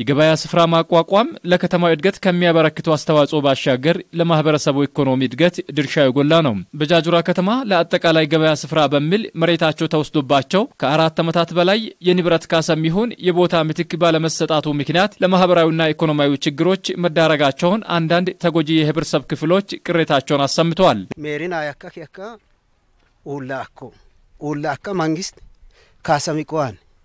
የገበያ ስፍራ ማቋቋም ለከተማው እድገት ከሚያበረክተው አስተዋጽኦ ባሻገር ለማህበረሰቡ ኢኮኖሚ እድገት ድርሻ የጎላ ነው። በጃጁራ ከተማ ለአጠቃላይ ገበያ ስፍራ በሚል መሬታቸው ተወስዶባቸው ከአራት ዓመታት በላይ የንብረት ካሳ የሚሆን የቦታ ምትክ ባለመሰጣቱ ምክንያት ለማህበራዊና ኢኮኖሚያዊ ችግሮች መዳረጋቸውን አንዳንድ ተጎጂ የህብረተሰብ ክፍሎች ቅሬታቸውን አሰምተዋል። ሜሪን ያካ ኡላ አኮ መንግስት ካሰሚቆዋን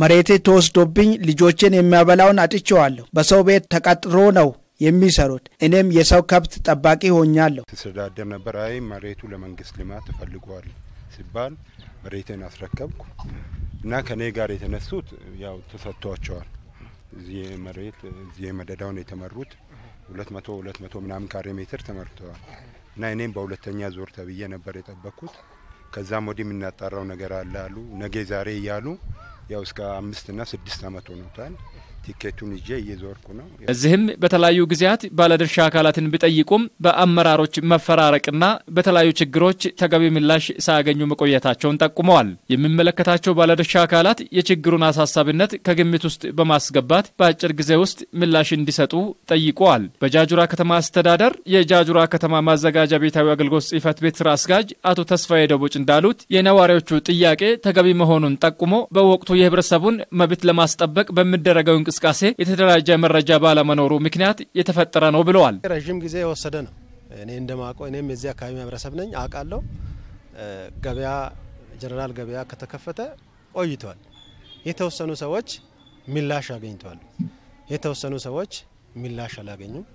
መሬቴ ተወስዶብኝ ልጆቼን የሚያበላውን አጥቼዋለሁ። በሰው ቤት ተቀጥሮ ነው የሚሰሩት። እኔም የሰው ከብት ጠባቂ ሆኛለሁ። ስዳደም ነበር። አይ መሬቱ ለመንግስት ልማት ተፈልጓል ሲባል መሬቴን አስረከብኩ እና ከኔ ጋር የተነሱት ያው ተሰጥቷቸዋል። እዚህ መሬት እዚህ መደዳውን የተመሩት ሁለት መቶ ሁለት መቶ ምናምን ካሬ ሜትር ተመርተዋል እና እኔም በሁለተኛ ዞር ተብዬ ነበር የጠበቅኩት። ከዛም ወዲህ የምናጣራው ነገር አለ አሉ ነገ ዛሬ እያሉ ያው እስከ አምስትና ስድስት አመት ሆኖታል። ቲኬቱን ይዤ እየዞርኩ ነው። እዚህም በተለያዩ ጊዜያት ባለድርሻ አካላትን ቢጠይቁም በአመራሮች መፈራረቅና በተለያዩ ችግሮች ተገቢ ምላሽ ሳያገኙ መቆየታቸውን ጠቁመዋል። የሚመለከታቸው ባለድርሻ አካላት የችግሩን አሳሳቢነት ከግምት ውስጥ በማስገባት በአጭር ጊዜ ውስጥ ምላሽ እንዲሰጡ ጠይቀዋል። በጃጁራ ከተማ አስተዳደር የጃጁራ ከተማ ማዘጋጃ ቤታዊ አገልግሎት ጽህፈት ቤት ስራ አስጋጅ አቶ ተስፋዬ ደቦጭ እንዳሉት የነዋሪዎቹ ጥያቄ ተገቢ መሆኑን ጠቁሞ በወቅቱ የህብረተሰቡን መብት ለማስጠበቅ በሚደረገው እንቅስቃሴ እንቅስቃሴ የተደራጀ መረጃ ባለመኖሩ ምክንያት የተፈጠረ ነው ብለዋል። ረዥም ጊዜ የወሰደ ነው። እኔ እንደማቆ እኔም የዚህ አካባቢ ማህበረሰብ ነኝ አውቃለሁ። ገበያ ጀነራል ገበያ ከተከፈተ ቆይቷል። የተወሰኑ ሰዎች ምላሽ አገኝተዋል። የተወሰኑ ሰዎች ምላሽ አላገኙም።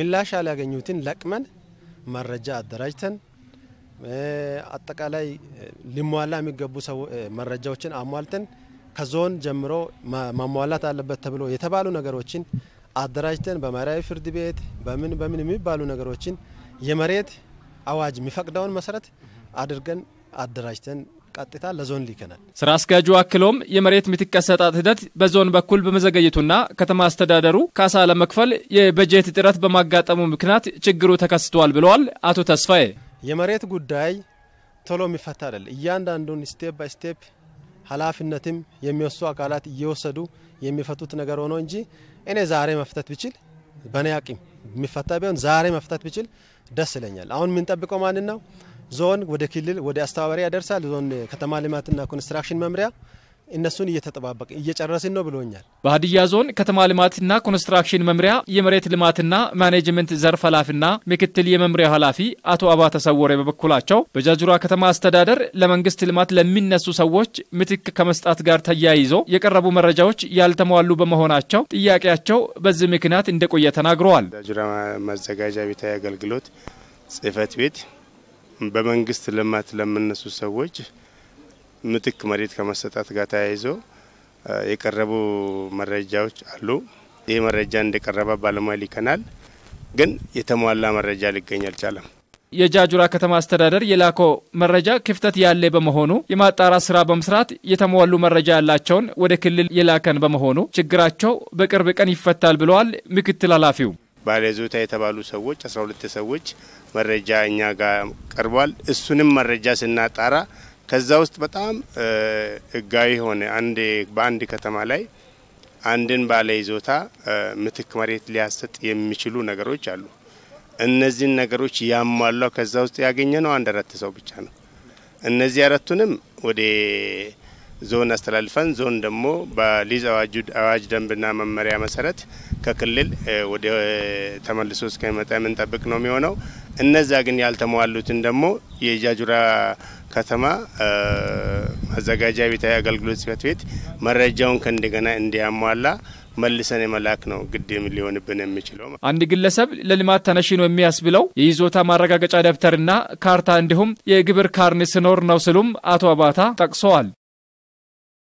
ምላሽ አላገኙትን ለቅመን መረጃ አደራጅተን አጠቃላይ ሊሟላ የሚገቡ መረጃዎችን አሟልተን ከዞን ጀምሮ ማሟላት አለበት ተብሎ የተባሉ ነገሮችን አደራጅተን በማራዊ ፍርድ ቤት በምን በምን የሚባሉ ነገሮችን የመሬት አዋጅ የሚፈቅደውን መሰረት አድርገን አደራጅተን ቀጥታ ለዞን ሊከናል። ስራ አስኪያጁ አክሎም የመሬት ምትክ አሰጣጥ ሂደት በዞን በኩል በመዘገየቱና ከተማ አስተዳደሩ ካሳ ለመክፈል የበጀት እጥረት በማጋጠሙ ምክንያት ችግሩ ተከስተዋል ብለዋል። አቶ ተስፋዬ የመሬት ጉዳይ ቶሎ የሚፈታ አይደል። እያንዳንዱን ስቴፕ ባይ ስቴፕ ኃላፊነትም የሚወሱ አካላት እየወሰዱ የሚፈቱት ነገር ሆኖ እንጂ እኔ ዛሬ መፍታት ብችል በእኔ አቅም የሚፈታ ቢሆን ዛሬ መፍታት ብችል ደስ ይለኛል። አሁን የምንጠብቀው ማንን ነው? ዞን ወደ ክልል ወደ አስተባባሪ ያደርሳል። ዞን ከተማ ልማትና ኮንስትራክሽን መምሪያ እነሱን እየተጠባበቅ እየጨረስን ነው ብሎኛል። በሀዲያ ዞን ከተማ ልማትና ኮንስትራክሽን መምሪያ የመሬት ልማትና ማኔጅመንት ዘርፍ ኃላፊና ምክትል የመምሪያው ኃላፊ አቶ አባ ተሰወሬ በበኩላቸው በጃጅራ ከተማ አስተዳደር ለመንግስት ልማት ለሚነሱ ሰዎች ምትክ ከመስጣት ጋር ተያይዞ የቀረቡ መረጃዎች ያልተሟሉ በመሆናቸው ጥያቄያቸው በዚህ ምክንያት እንደቆየ ተናግረዋል። ጃጅራ ማዘጋጃ ቤታዊ አገልግሎት ጽህፈት ቤት በመንግስት ልማት ለምነሱ ሰዎች ምትክ መሬት ከመሰጣት ጋር ተያይዞ የቀረቡ መረጃዎች አሉ። ይህ መረጃ እንደቀረበ ባለሙያ ሊከናል፣ ግን የተሟላ መረጃ ሊገኝ አልቻለም። የጃጁራ ከተማ አስተዳደር የላከው መረጃ ክፍተት ያለ በመሆኑ የማጣራት ስራ በመስራት የተሟሉ መረጃ ያላቸውን ወደ ክልል የላከን በመሆኑ ችግራቸው በቅርብ ቀን ይፈታል ብለዋል ምክትል ኃላፊው። ባለይዞታ የተባሉ ሰዎች 12 ሰዎች መረጃ እኛ ጋር ቀርቧል። እሱንም መረጃ ስናጣራ ከዛ ውስጥ በጣም ህጋዊ ሆነ አንድ በአንድ ከተማ ላይ አንድን ባለ ይዞታ ምትክ መሬት ሊያሰጥ የሚችሉ ነገሮች አሉ። እነዚህን ነገሮች ያሟላው ከዛ ውስጥ ያገኘ ነው አንድ አራት ሰው ብቻ ነው። እነዚህ አራቱንም ወደ ዞን አስተላልፈን ዞን ደግሞ በሊዝ አዋጅ አዋጅ ደንብና መመሪያ መሰረት ከክልል ወደ ተመልሶ እስከሚመጣ የምንጠብቅ ነው የሚሆነው። እነዛ ግን ያልተሟሉትን ደግሞ የጃጁራ ከተማ ማዘጋጃ ቤታዊ አገልግሎት ጽህፈት ቤት መረጃውን ከእንደገና እንዲያሟላ መልሰን የመላክ ነው ግድም ሊሆንብን የሚችለው። አንድ ግለሰብ ለልማት ተነሺ ነው የሚያስብለው የይዞታ ማረጋገጫ ደብተርና ካርታ እንዲሁም የግብር ካርኒ ስኖር ነው ስሉም አቶ አባታ ጠቅሰዋል።